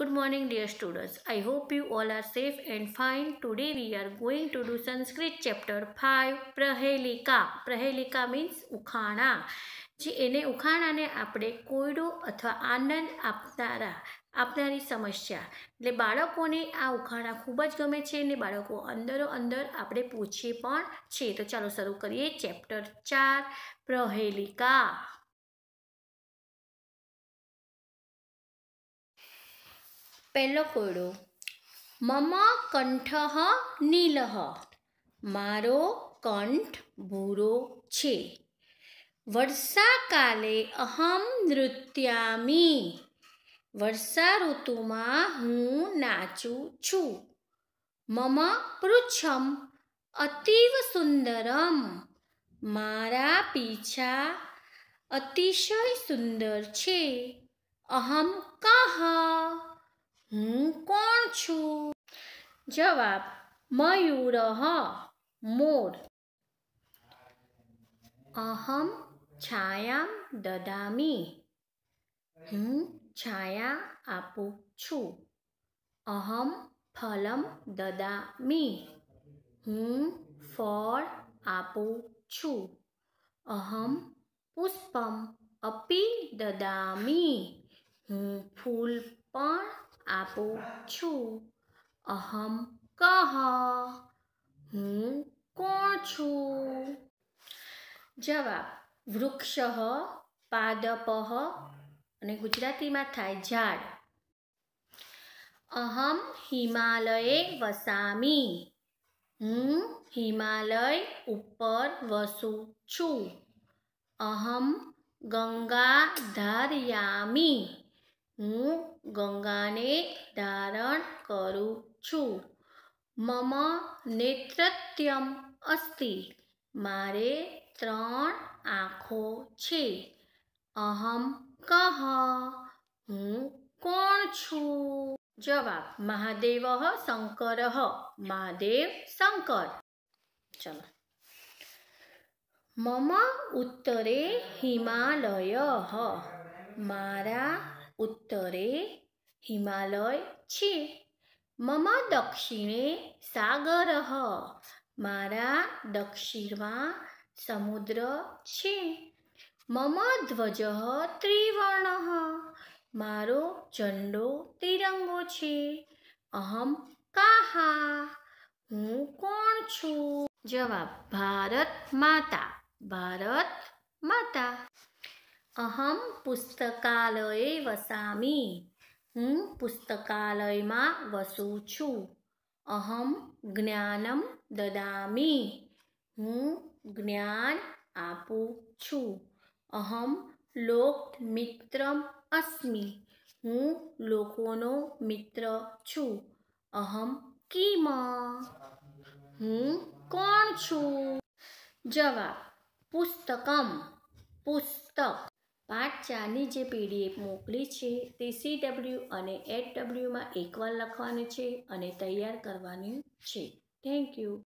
Good morning dear students. I hope you all are safe and fine. Today we are going to do Sanskrit chapter 5 Prahelika. Prahelika means ઉખાણા જે એને ઉખાણાને આપણે કોયડો અથવા આનંદ આપનારા આપનારી સમસ્યા એટલે બાળકોને આ ઉખાણા ખૂબ જ ગમે છે અને બાળકો અંદરો અંદર આપણે પૂછીએ પણ છે તો ચાલો શરૂ કરીએ ચેપ્ટર ચાર પ્रहेલિકા પહેલો કોયડો મમ કંઠ નીલહ મારો કંઠ ભૂરો છે વર્ષાકાલે અહમ નૃત્યામી વર્ષા ઋતુમાં હું નાચું છું મમ પૃચ્છમ અતિવ સુંદરમ મારા પીછા અતિશય સુંદર છે અહમ કહ જવાબ મયુરહ મોર અહમ છાયામ દદામી હું છાયા આપું છું અહમ ફલમ દદામી હું ફળ આપું છું અહમ પુષ્પમ અપી દદામી હું ફૂલ પણ આપું છું અહમ કહ હું કોણ છું જવાબ વૃક્ષ પાદપહ અને ગુજરાતીમાં થાય ઝાડ અહમ હિમાલયે વસામી હું હિમાલય ઉપર વસું છું અહમ ગંગા ધારયામી હું ગંગાને ધારણ કરું છું મમ નેત્રત્યમ અસ્તિ મારે ત્રણ આંખો છે અહમ કહ હું કોણ છું જવાબ મહાદેવ શંકર મહાદેવ શંકર ચલો મમ ઉત્તરે હિમાલય મારા ઉત્તરે હિમાલય છે મમ દક્ષિણે સાગરહ મારા દક્ષિણમાં સમુદ્ર છે મમ ધ્વજ ત્રિવર્ણ મારો ઝંડો તિરંગો છે અહમ કાહા હું કોણ છું જવાબ ભારત માતા ભારત માતા अहम पुस्तकालय वसा हूँ पुस्तकालय में वसु छु अहम ज्ञान ददा हूँ ज्ञान आपू अहम लोक मित्र अस्मि हूँ लोगों मित्र छु अहम कि हूँ कौन छू जवाब पुस्तकम पुस्तक પાંચ ચારની જે પીડીએફ મોકલી છે તે સી ડબલ્યુ અને એટ ડબલ્યુમાં એકવાર લખવાની છે અને તૈયાર કરવાની છે થેન્ક યુ